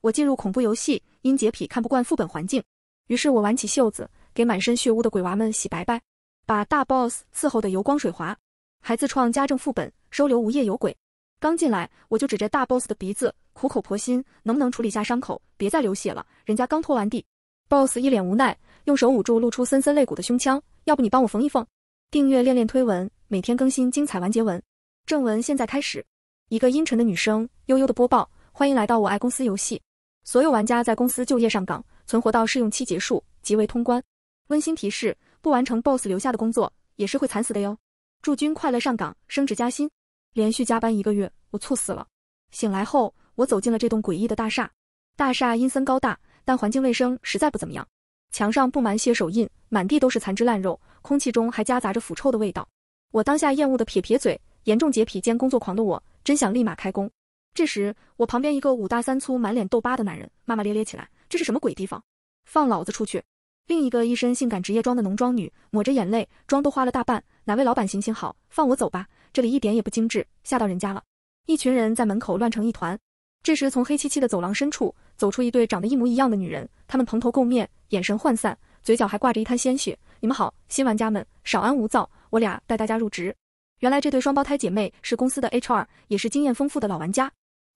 我进入恐怖游戏，因洁癖看不惯副本环境，于是我挽起袖子，给满身血污的鬼娃们洗白白，把大 boss 伺候的油光水滑，还自创家政副本，收留无业游鬼。刚进来，我就指着大 boss 的鼻子，苦口婆心，能不能处理下伤口，别再流血了，人家刚拖完地。boss 一脸无奈，用手捂住露出森森肋骨的胸腔，要不你帮我缝一缝？订阅恋恋推文，每天更新精彩完结文。正文现在开始，一个阴沉的女声悠悠的播报，欢迎来到我爱公司游戏。所有玩家在公司就业上岗，存活到试用期结束即为通关。温馨提示：不完成 BOSS 留下的工作也是会惨死的哟。祝君快乐上岗，升职加薪。连续加班一个月，我猝死了。醒来后，我走进了这栋诡异的大厦。大厦阴森高大，但环境卫生实在不怎么样。墙上布满血手印，满地都是残肢烂肉，空气中还夹杂着腐臭的味道。我当下厌恶的撇撇嘴，严重洁癖兼工作狂的我，真想立马开工。这时，我旁边一个五大三粗、满脸痘疤的男人骂骂咧咧起来：“这是什么鬼地方？放老子出去！”另一个一身性感职业装的浓妆女抹着眼泪，妆都花了大半，哪位老板行行好，放我走吧！这里一点也不精致，吓到人家了。一群人在门口乱成一团。这时，从黑漆漆的走廊深处走出一对长得一模一样的女人，她们蓬头垢面，眼神涣散，嘴角还挂着一滩鲜血。你们好，新玩家们，少安无躁，我俩带大家入职。原来这对双胞胎姐妹是公司的 HR，也是经验丰富的老玩家。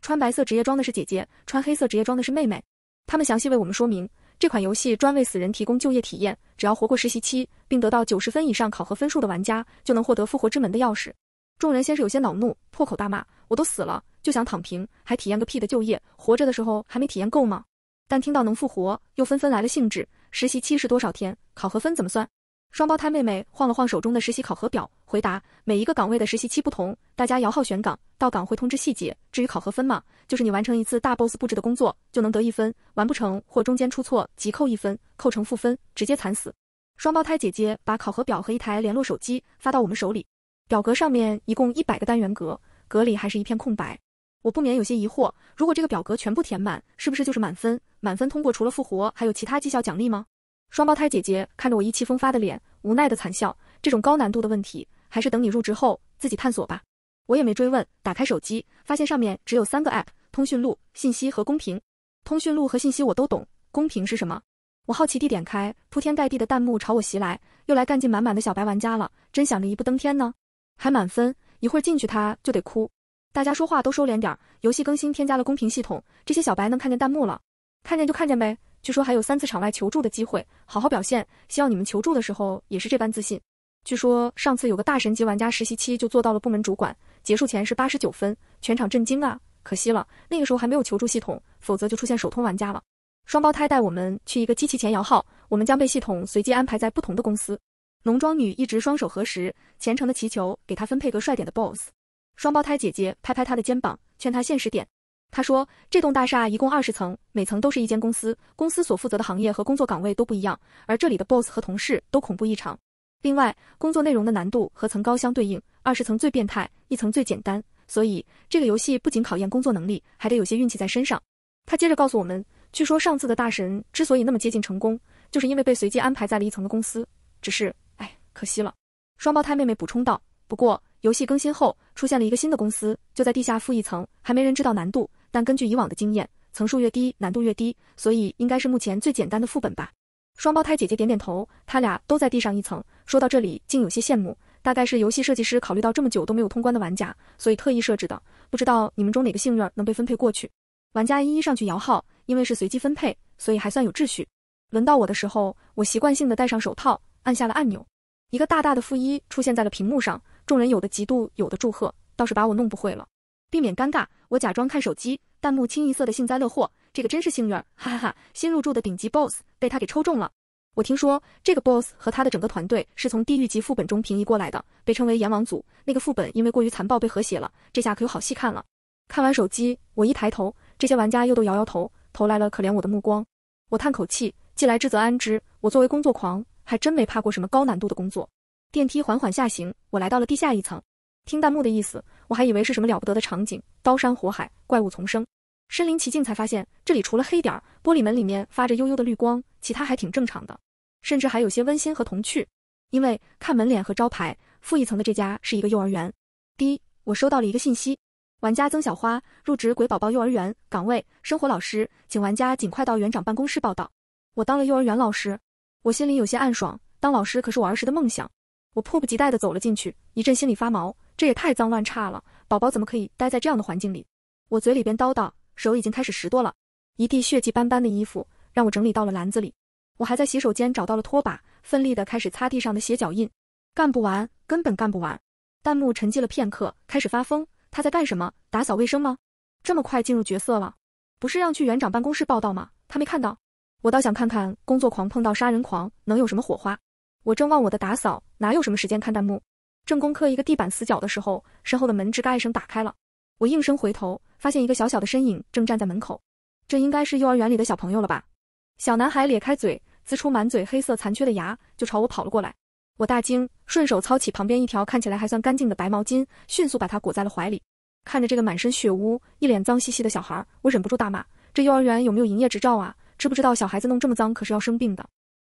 穿白色职业装的是姐姐，穿黑色职业装的是妹妹。他们详细为我们说明，这款游戏专为死人提供就业体验，只要活过实习期，并得到九十分以上考核分数的玩家，就能获得复活之门的钥匙。众人先是有些恼怒，破口大骂：“我都死了，就想躺平，还体验个屁的就业！活着的时候还没体验够吗？”但听到能复活，又纷纷来了兴致。实习期是多少天？考核分怎么算？双胞胎妹妹晃了晃手中的实习考核表，回答：“每一个岗位的实习期不同，大家摇号选岗，到岗会通知细节。至于考核分嘛，就是你完成一次大 boss 布置的工作就能得一分，完不成或中间出错即扣一分，扣成负分直接惨死。”双胞胎姐姐把考核表和一台联络手机发到我们手里，表格上面一共一百个单元格，格里还是一片空白。我不免有些疑惑，如果这个表格全部填满，是不是就是满分？满分通过除了复活，还有其他绩效奖励吗？双胞胎姐姐看着我意气风发的脸，无奈的惨笑。这种高难度的问题，还是等你入职后自己探索吧。我也没追问，打开手机，发现上面只有三个 app：通讯录、信息和公屏。通讯录和信息我都懂，公屏是什么？我好奇地点开，铺天盖地的弹幕朝我袭来，又来干劲满满的小白玩家了，真想着一步登天呢。还满分，一会儿进去他就得哭。大家说话都收敛点儿，游戏更新添加了公屏系统，这些小白能看见弹幕了，看见就看见呗。据说还有三次场外求助的机会，好好表现。希望你们求助的时候也是这般自信。据说上次有个大神级玩家实习期就做到了部门主管，结束前是八十九分，全场震惊啊！可惜了，那个时候还没有求助系统，否则就出现首通玩家了。双胞胎带我们去一个机器前摇号，我们将被系统随机安排在不同的公司。农庄女一直双手合十，虔诚的祈求给他分配个帅点的 boss。双胞胎姐姐拍拍他的肩膀，劝他现实点。他说，这栋大厦一共二十层，每层都是一间公司，公司所负责的行业和工作岗位都不一样，而这里的 boss 和同事都恐怖异常。另外，工作内容的难度和层高相对应，二十层最变态，一层最简单，所以这个游戏不仅考验工作能力，还得有些运气在身上。他接着告诉我们，据说上次的大神之所以那么接近成功，就是因为被随机安排在了一层的公司，只是，哎，可惜了。双胞胎妹妹补充道，不过游戏更新后，出现了一个新的公司，就在地下负一层，还没人知道难度。但根据以往的经验，层数越低，难度越低，所以应该是目前最简单的副本吧。双胞胎姐姐点点头，他俩都在地上一层。说到这里，竟有些羡慕，大概是游戏设计师考虑到这么久都没有通关的玩家，所以特意设置的。不知道你们中哪个幸运儿能被分配过去？玩家一一上去摇号，因为是随机分配，所以还算有秩序。轮到我的时候，我习惯性的戴上手套，按下了按钮，一个大大的负一出现在了屏幕上。众人有的嫉妒，有的祝贺，倒是把我弄不会了。避免尴尬，我假装看手机，弹幕清一色的幸灾乐祸。这个真是幸运儿，哈哈哈！新入驻的顶级 boss 被他给抽中了。我听说这个 boss 和他的整个团队是从地狱级副本中平移过来的，被称为阎王组。那个副本因为过于残暴被和谐了，这下可有好戏看了。看完手机，我一抬头，这些玩家又都摇摇头，投来了可怜我的目光。我叹口气，既来之则安之。我作为工作狂，还真没怕过什么高难度的工作。电梯缓缓下行，我来到了地下一层。听弹幕的意思。我还以为是什么了不得的场景，刀山火海，怪物丛生，身临其境才发现，这里除了黑点儿，玻璃门里面发着幽幽的绿光，其他还挺正常的，甚至还有些温馨和童趣。因为看门脸和招牌，负一层的这家是一个幼儿园。第一，我收到了一个信息，玩家曾小花入职鬼宝宝幼儿园，岗位生活老师，请玩家尽快到园长办公室报道。我当了幼儿园老师，我心里有些暗爽，当老师可是我儿时的梦想。我迫不及待地走了进去，一阵心里发毛。这也太脏乱差了，宝宝怎么可以待在这样的环境里？我嘴里边叨叨，手已经开始拾掇了，一地血迹斑斑的衣服让我整理到了篮子里。我还在洗手间找到了拖把，奋力的开始擦地上的血脚印，干不完，根本干不完。弹幕沉寂了片刻，开始发疯，他在干什么？打扫卫生吗？这么快进入角色了？不是让去园长办公室报道吗？他没看到？我倒想看看工作狂碰到杀人狂能有什么火花。我正忘我的打扫，哪有什么时间看弹幕？正攻克一个地板死角的时候，身后的门吱嘎一声打开了。我应声回头，发现一个小小的身影正站在门口。这应该是幼儿园里的小朋友了吧？小男孩咧开嘴，呲出满嘴黑色残缺的牙，就朝我跑了过来。我大惊，顺手操起旁边一条看起来还算干净的白毛巾，迅速把他裹在了怀里。看着这个满身血污、一脸脏兮兮的小孩，我忍不住大骂：“这幼儿园有没有营业执照啊？知不知道小孩子弄这么脏可是要生病的？”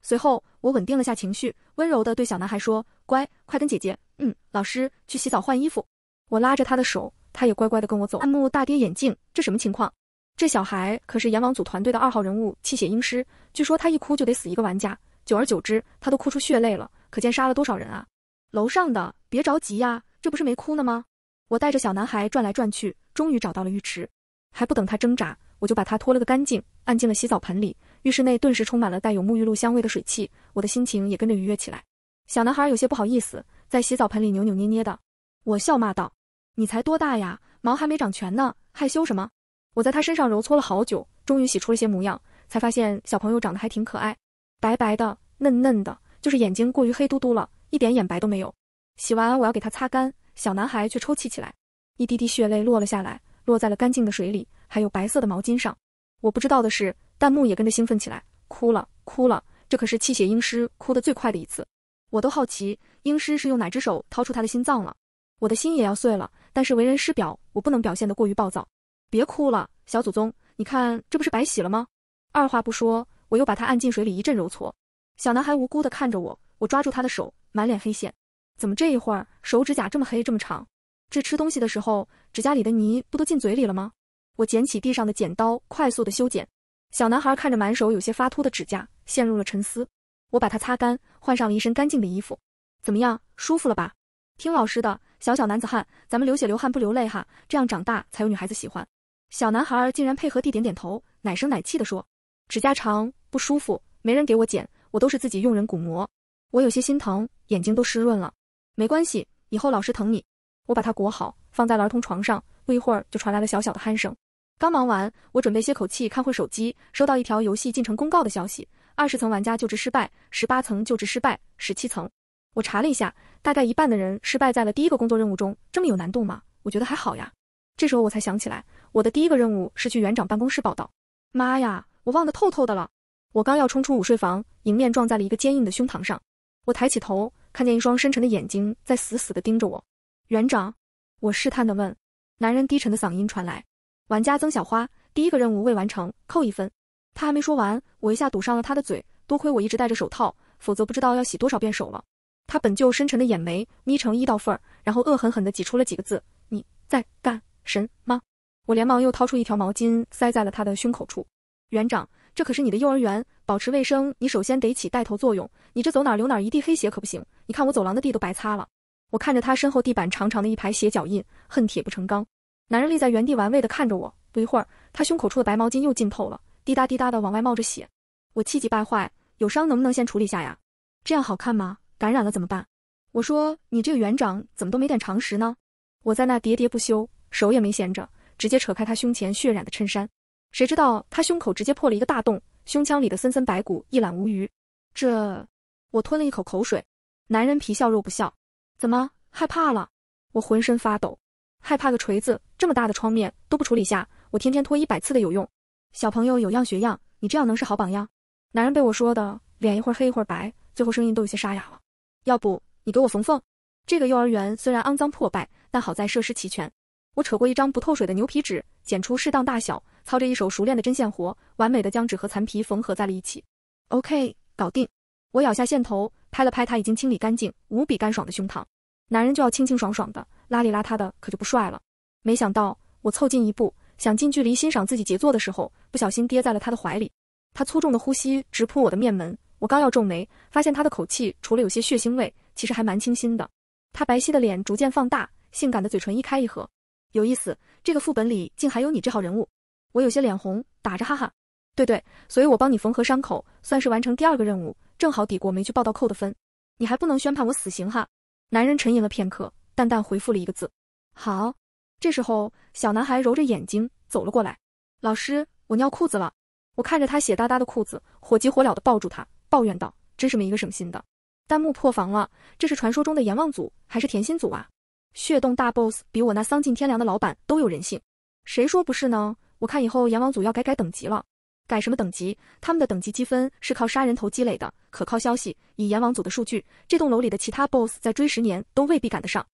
随后，我稳定了下情绪，温柔地对小男孩说：“乖，快跟姐姐。”嗯，老师去洗澡换衣服，我拉着他的手，他也乖乖的跟我走。阿木大跌眼镜，这什么情况？这小孩可是阎王组团队的二号人物，泣血阴师，据说他一哭就得死一个玩家，久而久之，他都哭出血泪了，可见杀了多少人啊！楼上的别着急呀，这不是没哭呢吗？我带着小男孩转来转去，终于找到了浴池，还不等他挣扎，我就把他拖了个干净，按进了洗澡盆里。浴室内顿时充满了带有沐浴露香味的水汽，我的心情也跟着愉悦起来。小男孩有些不好意思。在洗澡盆里扭扭捏捏的，我笑骂道：“你才多大呀，毛还没长全呢，害羞什么？”我在他身上揉搓了好久，终于洗出了些模样，才发现小朋友长得还挺可爱，白白的、嫩嫩的，就是眼睛过于黑嘟嘟了，一点眼白都没有。洗完我要给他擦干，小男孩却抽泣起来，一滴滴血泪落了下来，落在了干净的水里，还有白色的毛巾上。我不知道的是，弹幕也跟着兴奋起来，哭了，哭了，这可是气血英师哭得最快的一次。我都好奇，英师是用哪只手掏出他的心脏了？我的心也要碎了。但是为人师表，我不能表现得过于暴躁。别哭了，小祖宗，你看这不是白洗了吗？二话不说，我又把他按进水里，一阵揉搓。小男孩无辜地看着我，我抓住他的手，满脸黑线。怎么这一会儿手指甲这么黑这么长？这吃东西的时候，指甲里的泥不都进嘴里了吗？我捡起地上的剪刀，快速修剪。小男孩看着满手有些发秃的指甲，陷入了沉思。我把它擦干，换上了一身干净的衣服，怎么样，舒服了吧？听老师的，小小男子汉，咱们流血流汗不流泪哈，这样长大才有女孩子喜欢。小男孩儿竟然配合地点点头，奶声奶气地说：“指甲长不舒服，没人给我剪，我都是自己用人骨磨。”我有些心疼，眼睛都湿润了。没关系，以后老师疼你。我把它裹好，放在了儿童床上，不一会儿就传来了小小的鼾声。刚忙完，我准备歇口气看会手机，收到一条游戏进程公告的消息。二十层玩家救治失败，十八层救治失败，十七层。我查了一下，大概一半的人失败在了第一个工作任务中。这么有难度吗？我觉得还好呀。这时候我才想起来，我的第一个任务是去园长办公室报道。妈呀，我忘得透透的了！我刚要冲出午睡房，迎面撞在了一个坚硬的胸膛上。我抬起头，看见一双深沉的眼睛在死死地盯着我。园长，我试探地问。男人低沉的嗓音传来：“玩家曾小花，第一个任务未完成，扣一分。”他还没说完，我一下堵上了他的嘴。多亏我一直戴着手套，否则不知道要洗多少遍手了。他本就深沉的眼眉眯成一道缝儿，然后恶狠狠地挤出了几个字：“你在干什吗？”我连忙又掏出一条毛巾塞在了他的胸口处。园长，这可是你的幼儿园，保持卫生，你首先得起带头作用。你这走哪留哪一地黑血可不行。你看我走廊的地都白擦了。我看着他身后地板长长的一排血脚印，恨铁不成钢。男人立在原地玩味地看着我。不一会儿，他胸口处的白毛巾又浸透了。滴答滴答的往外冒着血，我气急败坏，有伤能不能先处理下呀？这样好看吗？感染了怎么办？我说你这个园长怎么都没点常识呢？我在那喋喋不休，手也没闲着，直接扯开他胸前血染的衬衫，谁知道他胸口直接破了一个大洞，胸腔里的森森白骨一览无余。这，我吞了一口口水。男人皮笑肉不笑，怎么害怕了？我浑身发抖，害怕个锤子！这么大的创面都不处理下，我天天拖一百次的有用？小朋友有样学样，你这样能是好榜样。男人被我说的脸一会儿黑一会儿白，最后声音都有些沙哑了。要不你给我缝缝？这个幼儿园虽然肮脏破败，但好在设施齐全。我扯过一张不透水的牛皮纸，剪出适当大小，操着一手熟练的针线活，完美的将纸和残皮缝合在了一起。OK，搞定。我咬下线头，拍了拍他已经清理干净、无比干爽的胸膛。男人就要清清爽爽的，邋里邋遢的可就不帅了。没想到我凑近一步，想近距离欣赏自己杰作的时候。不小心跌在了他的怀里，他粗重的呼吸直扑我的面门，我刚要皱眉，发现他的口气除了有些血腥味，其实还蛮清新的。他白皙的脸逐渐放大，性感的嘴唇一开一合，有意思，这个副本里竟还有你这号人物。我有些脸红，打着哈哈。对对，所以我帮你缝合伤口，算是完成第二个任务，正好抵过没去报道扣的分。你还不能宣判我死刑哈。男人沉吟了片刻，淡淡回复了一个字：好。这时候，小男孩揉着眼睛走了过来，老师。我尿裤子了，我看着他血哒哒的裤子，火急火燎的抱住他，抱怨道：“真是没一个省心的。”弹幕破防了，这是传说中的阎王组还是甜心组啊？血洞大 boss 比我那丧尽天良的老板都有人性，谁说不是呢？我看以后阎王组要改改等级了，改什么等级？他们的等级积分是靠杀人头积累的，可靠消息，以阎王组的数据，这栋楼里的其他 boss 在追十年都未必赶得上。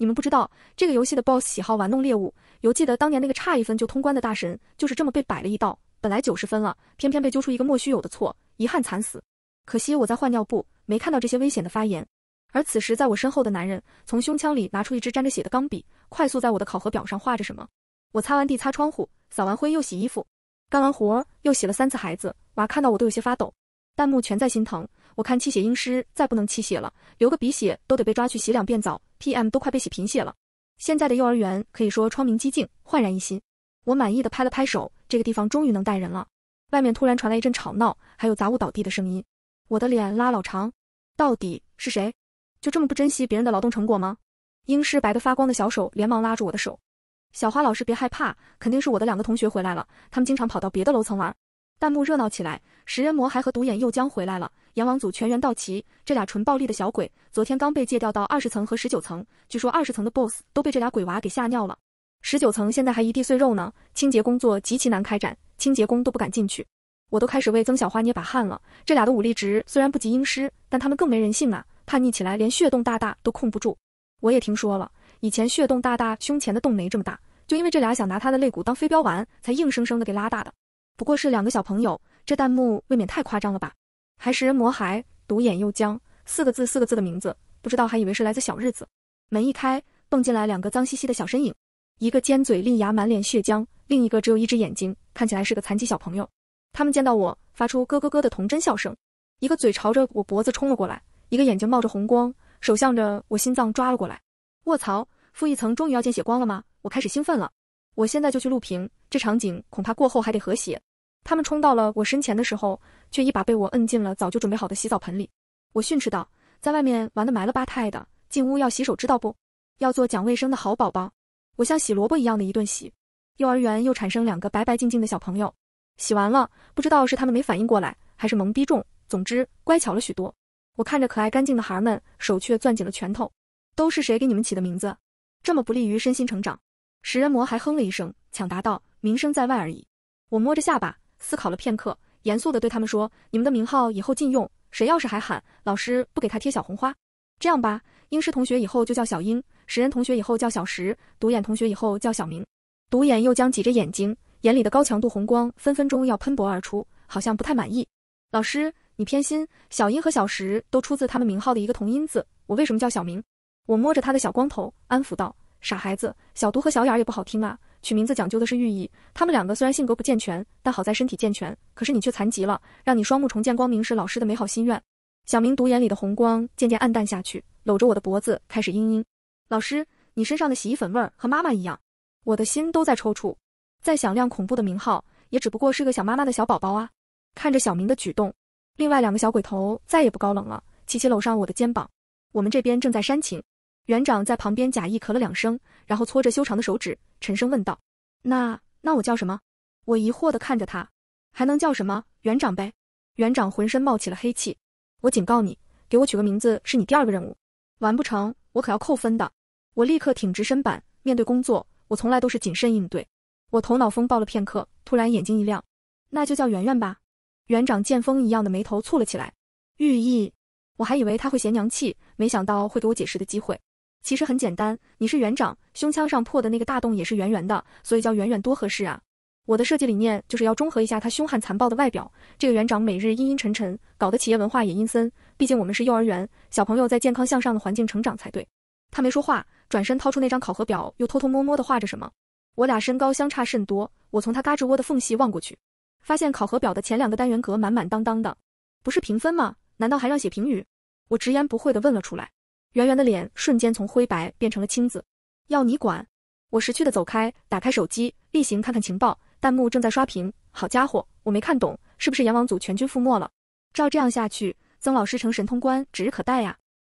你们不知道这个游戏的 boss 喜好玩弄猎物。犹记得当年那个差一分就通关的大神，就是这么被摆了一道。本来九十分了，偏偏被揪出一个莫须有的错，遗憾惨死。可惜我在换尿布，没看到这些危险的发言。而此时，在我身后的男人从胸腔里拿出一支沾着血的钢笔，快速在我的考核表上画着什么。我擦完地，擦窗户，扫完灰，又洗衣服，干完活儿又洗了三次孩子娃，看到我都有些发抖。弹幕全在心疼。我看气血阴湿，再不能气血了，流个鼻血都得被抓去洗两遍澡，PM 都快被洗贫血了。现在的幼儿园可以说窗明几净，焕然一新。我满意的拍了拍手，这个地方终于能带人了。外面突然传来一阵吵闹，还有杂物倒地的声音，我的脸拉老长。到底是谁？就这么不珍惜别人的劳动成果吗？英氏白的发光的小手连忙拉住我的手：“小花老师别害怕，肯定是我的两个同学回来了。他们经常跑到别的楼层玩。”弹幕热闹起来，食人魔还和独眼右江回来了。阎王组全员到齐，这俩纯暴力的小鬼，昨天刚被借调到二十层和十九层。据说二十层的 BOSS 都被这俩鬼娃给吓尿了，十九层现在还一地碎肉呢，清洁工作极其难开展，清洁工都不敢进去。我都开始为曾小花捏把汗了。这俩的武力值虽然不及阴师，但他们更没人性啊！叛逆起来连血洞大大都控不住。我也听说了，以前血洞大大胸前的洞没这么大，就因为这俩想拿他的肋骨当飞镖玩，才硬生生的给拉大的。不过是两个小朋友，这弹幕未免太夸张了吧？还食人魔，孩，独眼又僵，四个字四个字的名字，不知道还以为是来自小日子。门一开，蹦进来两个脏兮兮的小身影，一个尖嘴利牙，满脸血浆；另一个只有一只眼睛，看起来是个残疾小朋友。他们见到我，发出咯咯咯的童真笑声。一个嘴朝着我脖子冲了过来，一个眼睛冒着红光，手向着我心脏抓了过来。卧槽，负一层终于要见血光了吗？我开始兴奋了。我现在就去录屏，这场景恐怕过后还得和谐。他们冲到了我身前的时候，却一把被我摁进了早就准备好的洗澡盆里。我训斥道：“在外面玩的埋了吧汰的，进屋要洗手，知道不？要做讲卫生的好宝宝。”我像洗萝卜一样的一顿洗，幼儿园又产生两个白白净净的小朋友。洗完了，不知道是他们没反应过来，还是懵逼重，总之乖巧了许多。我看着可爱干净的孩儿们，手却攥紧了拳头。都是谁给你们起的名字？这么不利于身心成长！食人魔还哼了一声，抢答道：“名声在外而已。”我摸着下巴。思考了片刻，严肃地对他们说：“你们的名号以后禁用，谁要是还喊，老师不给他贴小红花。这样吧，英师同学以后就叫小英，石人同学以后叫小石，独眼同学以后叫小明。”独眼又将挤着眼睛，眼里的高强度红光分分钟要喷薄而出，好像不太满意。老师，你偏心，小英和小石都出自他们名号的一个同音字，我为什么叫小明？我摸着他的小光头，安抚道：“傻孩子，小毒和小眼也不好听啊。”取名字讲究的是寓意。他们两个虽然性格不健全，但好在身体健全。可是你却残疾了，让你双目重见光明是老师的美好心愿。小明独眼里的红光渐渐暗淡下去，搂着我的脖子开始嘤嘤。老师，你身上的洗衣粉味儿和妈妈一样，我的心都在抽搐。再响亮恐怖的名号，也只不过是个想妈妈的小宝宝啊！看着小明的举动，另外两个小鬼头再也不高冷了。齐齐搂上我的肩膀，我们这边正在煽情。园长在旁边假意咳了两声，然后搓着修长的手指，沉声问道：“那那我叫什么？”我疑惑地看着他，还能叫什么？园长呗。园长浑身冒起了黑气，我警告你，给我取个名字是你第二个任务，完不成我可要扣分的。我立刻挺直身板，面对工作，我从来都是谨慎应对。我头脑风暴了片刻，突然眼睛一亮：“那就叫圆圆吧。”园长见风一样的眉头蹙了起来，寓意。我还以为他会嫌娘气，没想到会给我解释的机会。其实很简单，你是园长，胸腔上破的那个大洞也是圆圆的，所以叫圆圆多合适啊！我的设计理念就是要中和一下他凶悍残暴的外表。这个园长每日阴阴沉沉，搞得企业文化也阴森。毕竟我们是幼儿园，小朋友在健康向上的环境成长才对。他没说话，转身掏出那张考核表，又偷偷摸摸的画着什么。我俩身高相差甚多，我从他嘎吱窝的缝隙望过去，发现考核表的前两个单元格满满当当的，不是评分吗？难道还让写评语？我直言不讳的问了出来。圆圆的脸瞬间从灰白变成了青紫，要你管！我识趣的走开，打开手机例行看看情报，弹幕正在刷屏。好家伙，我没看懂，是不是阎王组全军覆没了？照这样下去，曾老师成神通关指日可待呀！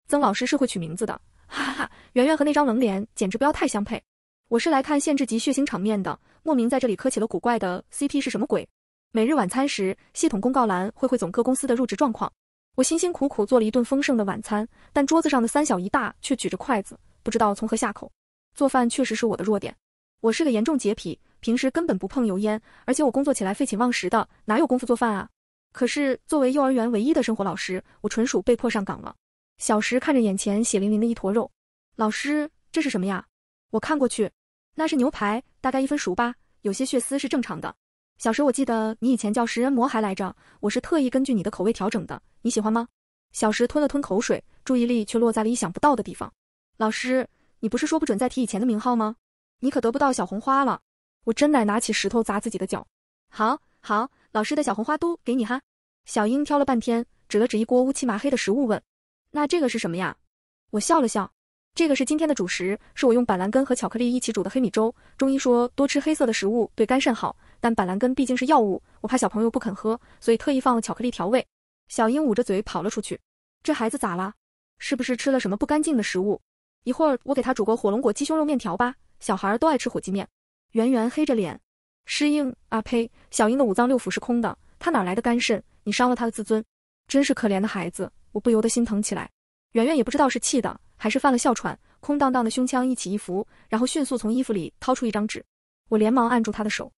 曾老师是会取名字的，哈哈，圆圆和那张冷脸简直不要太相配。我是来看限制级血腥场面的，莫名在这里磕起了古怪的 CP，是什么鬼？每日晚餐时，系统公告栏会汇总各公司的入职状况。我辛辛苦苦做了一顿丰盛的晚餐，但桌子上的三小一大却举着筷子，不知道从何下口。做饭确实是我的弱点，我是个严重洁癖，平时根本不碰油烟，而且我工作起来废寝忘食的，哪有功夫做饭啊？可是作为幼儿园唯一的生活老师，我纯属被迫上岗了。小石看着眼前血淋淋的一坨肉，老师，这是什么呀？我看过去，那是牛排，大概一分熟吧，有些血丝是正常的。小石，我记得你以前叫食人魔还来着，我是特意根据你的口味调整的，你喜欢吗？小石吞了吞口水，注意力却落在了意想不到的地方。老师，你不是说不准再提以前的名号吗？你可得不到小红花了。我真乃拿起石头砸自己的脚。好，好，老师的小红花都给你哈。小英挑了半天，指了指一锅乌漆麻黑的食物，问：“那这个是什么呀？”我笑了笑：“这个是今天的主食，是我用板蓝根和巧克力一起煮的黑米粥。中医说多吃黑色的食物对肝肾好。”但板蓝根毕竟是药物，我怕小朋友不肯喝，所以特意放了巧克力调味。小英捂着嘴跑了出去，这孩子咋了？是不是吃了什么不干净的食物？一会儿我给他煮个火龙果鸡胸肉面条吧，小孩都爱吃火鸡面。圆圆黑着脸，诗英啊呸！小英的五脏六腑是空的，他哪来的肝肾？你伤了他的自尊，真是可怜的孩子，我不由得心疼起来。圆圆也不知道是气的还是犯了哮喘，空荡荡的胸腔一起一伏，然后迅速从衣服里掏出一张纸，我连忙按住他的手。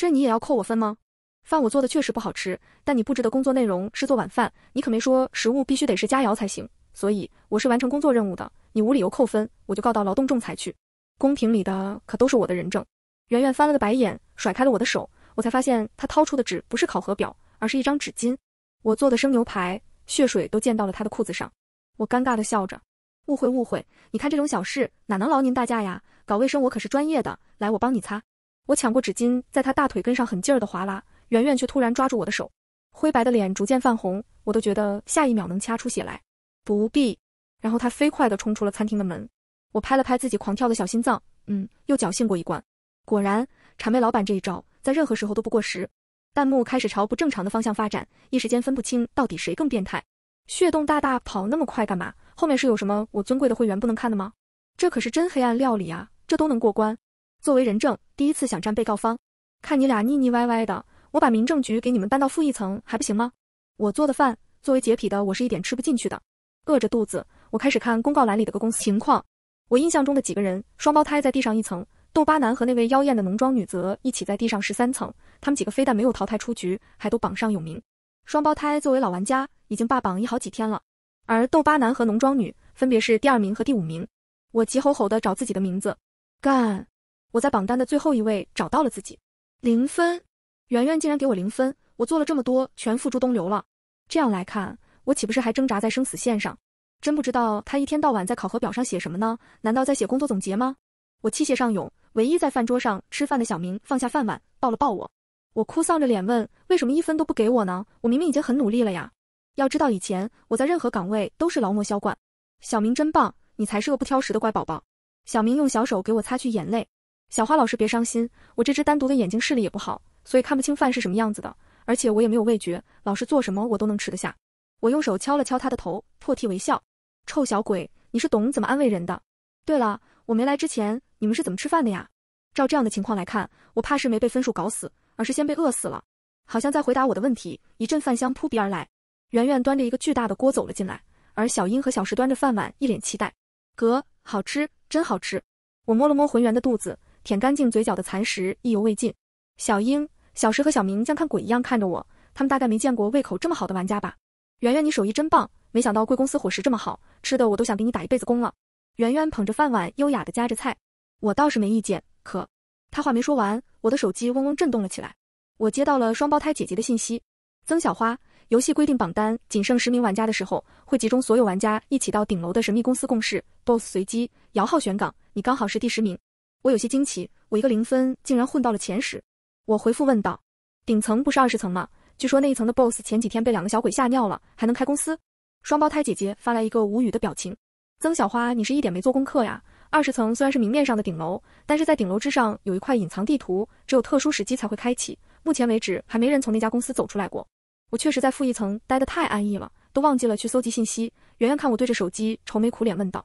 这你也要扣我分吗？饭我做的确实不好吃，但你布置的工作内容是做晚饭，你可没说食物必须得是佳肴才行。所以我是完成工作任务的，你无理由扣分，我就告到劳动仲裁去。公屏里的可都是我的人证。圆圆翻了个白眼，甩开了我的手。我才发现他掏出的纸不是考核表，而是一张纸巾。我做的生牛排，血水都溅到了他的裤子上。我尴尬的笑着，误会误会，你看这种小事哪能劳您大驾呀？搞卫生我可是专业的，来我帮你擦。我抢过纸巾，在他大腿根上狠劲儿的划拉，圆圆却突然抓住我的手，灰白的脸逐渐泛红，我都觉得下一秒能掐出血来。不必，然后他飞快的冲出了餐厅的门。我拍了拍自己狂跳的小心脏，嗯，又侥幸过一关。果然，谄媚老板这一招在任何时候都不过时。弹幕开始朝不正常的方向发展，一时间分不清到底谁更变态。血洞大大跑那么快干嘛？后面是有什么我尊贵的会员不能看的吗？这可是真黑暗料理啊，这都能过关？作为人证，第一次想站被告方。看你俩腻腻歪歪的，我把民政局给你们搬到负一层还不行吗？我做的饭，作为洁癖的我是一点吃不进去的。饿着肚子，我开始看公告栏里的各公司情况。我印象中的几个人，双胞胎在地上一层，豆巴男和那位妖艳的浓妆女则一起在地上十三层。他们几个非但没有淘汰出局，还都榜上有名。双胞胎作为老玩家，已经霸榜一好几天了。而豆巴男和浓妆女分别是第二名和第五名。我急吼吼的找自己的名字，干。我在榜单的最后一位找到了自己，零分，圆圆竟然给我零分，我做了这么多，全付诸东流了。这样来看，我岂不是还挣扎在生死线上？真不知道他一天到晚在考核表上写什么呢？难道在写工作总结吗？我气血上涌。唯一在饭桌上吃饭的小明放下饭碗，抱了抱我。我哭丧着脸问：“为什么一分都不给我呢？我明明已经很努力了呀！”要知道以前我在任何岗位都是劳模销冠。小明真棒，你才是个不挑食的乖宝宝。小明用小手给我擦去眼泪。小花老师，别伤心，我这只单独的眼睛视力也不好，所以看不清饭是什么样子的。而且我也没有味觉，老师做什么我都能吃得下。我用手敲了敲他的头，破涕为笑。臭小鬼，你是懂怎么安慰人的。对了，我没来之前你们是怎么吃饭的呀？照这样的情况来看，我怕是没被分数搞死，而是先被饿死了。好像在回答我的问题，一阵饭香扑鼻而来。圆圆端着一个巨大的锅走了进来，而小英和小石端着饭碗，一脸期待。哥，好吃，真好吃。我摸了摸浑圆的肚子。舔干净嘴角的残食，意犹未尽。小英、小石和小明像看鬼一样看着我，他们大概没见过胃口这么好的玩家吧。圆圆，你手艺真棒，没想到贵公司伙食这么好吃的，我都想给你打一辈子工了。圆圆捧着饭碗，优雅的夹着菜。我倒是没意见，可他话没说完，我的手机嗡嗡震动了起来。我接到了双胞胎姐姐的信息。曾小花，游戏规定榜单仅剩十名玩家的时候，会集中所有玩家一起到顶楼的神秘公司共事，boss 随机摇号选岗，你刚好是第十名。我有些惊奇，我一个零分竟然混到了前十。我回复问道：“顶层不是二十层吗？据说那一层的 boss 前几天被两个小鬼吓尿了，还能开公司？”双胞胎姐姐发来一个无语的表情。曾小花，你是一点没做功课呀！二十层虽然是明面上的顶楼，但是在顶楼之上有一块隐藏地图，只有特殊时机才会开启。目前为止还没人从那家公司走出来过。我确实在负一层待得太安逸了，都忘记了去搜集信息。圆圆看我对着手机愁眉苦脸，问道：“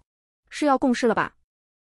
是要共事了吧？”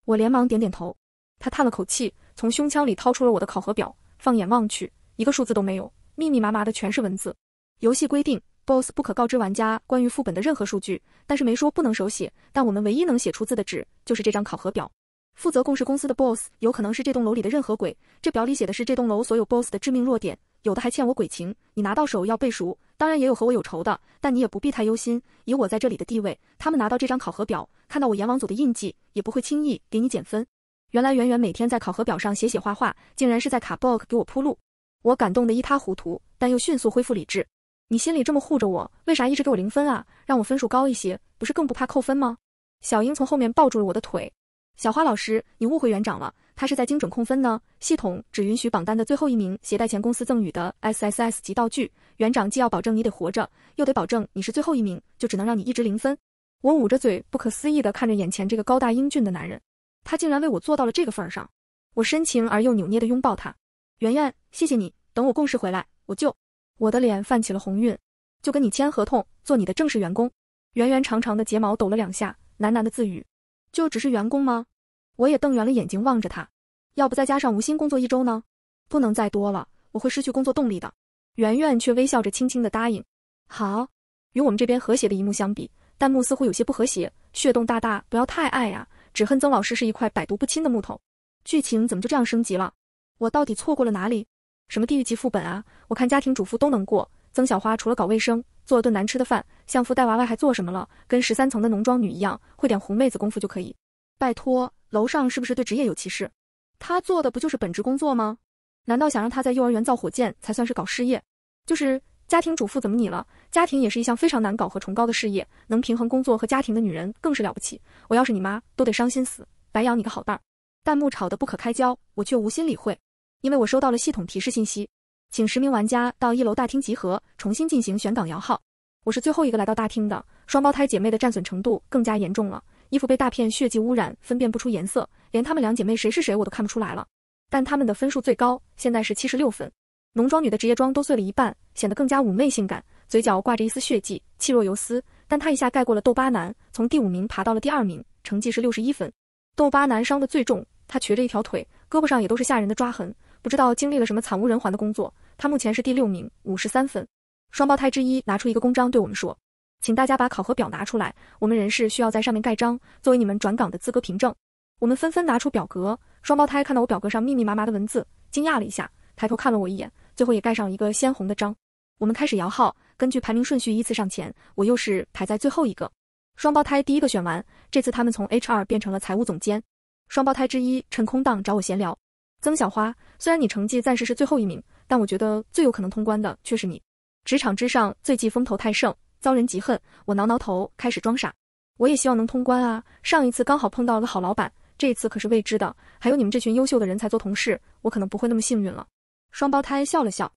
我连忙点点头。他叹了口气，从胸腔里掏出了我的考核表，放眼望去，一个数字都没有，密密麻麻的全是文字。游戏规定，boss 不可告知玩家关于副本的任何数据，但是没说不能手写。但我们唯一能写出字的纸，就是这张考核表。负责共事公司的 boss 有可能是这栋楼里的任何鬼，这表里写的是这栋楼所有 boss 的致命弱点，有的还欠我鬼情，你拿到手要背熟。当然也有和我有仇的，但你也不必太忧心，以我在这里的地位，他们拿到这张考核表，看到我阎王组的印记，也不会轻易给你减分。原来圆圆每天在考核表上写写画画，竟然是在卡 book 给我铺路。我感动的一塌糊涂，但又迅速恢复理智。你心里这么护着我，为啥一直给我零分啊？让我分数高一些，不是更不怕扣分吗？小英从后面抱住了我的腿。小花老师，你误会园长了，他是在精准控分呢。系统只允许榜单的最后一名携带前公司赠予的 S S S 级道具。园长既要保证你得活着，又得保证你是最后一名，就只能让你一直零分。我捂着嘴，不可思议的看着眼前这个高大英俊的男人。他竟然为我做到了这个份上，我深情而又扭捏的拥抱他。圆圆，谢谢你。等我共事回来，我就我的脸泛起了红晕，就跟你签合同，做你的正式员工。圆圆长长的睫毛抖了两下，喃喃的自语：“就只是员工吗？”我也瞪圆了眼睛望着他，要不再加上无心工作一周呢？不能再多了，我会失去工作动力的。圆圆却微笑着轻轻的答应：“好。”与我们这边和谐的一幕相比，弹幕似乎有些不和谐。血洞大大，不要太爱啊！只恨曾老师是一块百毒不侵的木头，剧情怎么就这样升级了？我到底错过了哪里？什么地狱级副本啊？我看家庭主妇都能过。曾小花除了搞卫生，做了顿难吃的饭，相夫带娃娃还做什么了？跟十三层的浓妆女一样，会点狐媚子功夫就可以。拜托，楼上是不是对职业有歧视？她做的不就是本职工作吗？难道想让她在幼儿园造火箭才算是搞事业？就是。家庭主妇怎么你了？家庭也是一项非常难搞和崇高的事业，能平衡工作和家庭的女人更是了不起。我要是你妈，都得伤心死，白养你个好蛋儿。弹幕吵得不可开交，我却无心理会，因为我收到了系统提示信息，请十名玩家到一楼大厅集合，重新进行选岗摇号。我是最后一个来到大厅的。双胞胎姐妹的战损程度更加严重了，衣服被大片血迹污染，分辨不出颜色，连她们两姐妹谁是谁我都看不出来了。但她们的分数最高，现在是七十六分。浓妆女的职业妆都碎了一半，显得更加妩媚性感，嘴角挂着一丝血迹，气若游丝。但她一下盖过了豆巴男，从第五名爬到了第二名，成绩是六十一分。豆巴男伤的最重，他瘸着一条腿，胳膊上也都是吓人的抓痕，不知道经历了什么惨无人寰的工作。他目前是第六名，五十三分。双胞胎之一拿出一个公章对我们说：“请大家把考核表拿出来，我们人事需要在上面盖章，作为你们转岗的资格凭证。”我们纷纷拿出表格，双胞胎看到我表格上密密麻麻的文字，惊讶了一下，抬头看了我一眼。最后也盖上一个鲜红的章。我们开始摇号，根据排名顺序依次上前。我又是排在最后一个。双胞胎第一个选完，这次他们从 HR 变成了财务总监。双胞胎之一趁空档找我闲聊：“曾小花，虽然你成绩暂时是最后一名，但我觉得最有可能通关的却是你。职场之上最忌风头太盛，遭人嫉恨。”我挠挠头，开始装傻：“我也希望能通关啊！上一次刚好碰到了个好老板，这次可是未知的。还有你们这群优秀的人才做同事，我可能不会那么幸运了。”双胞胎笑了笑，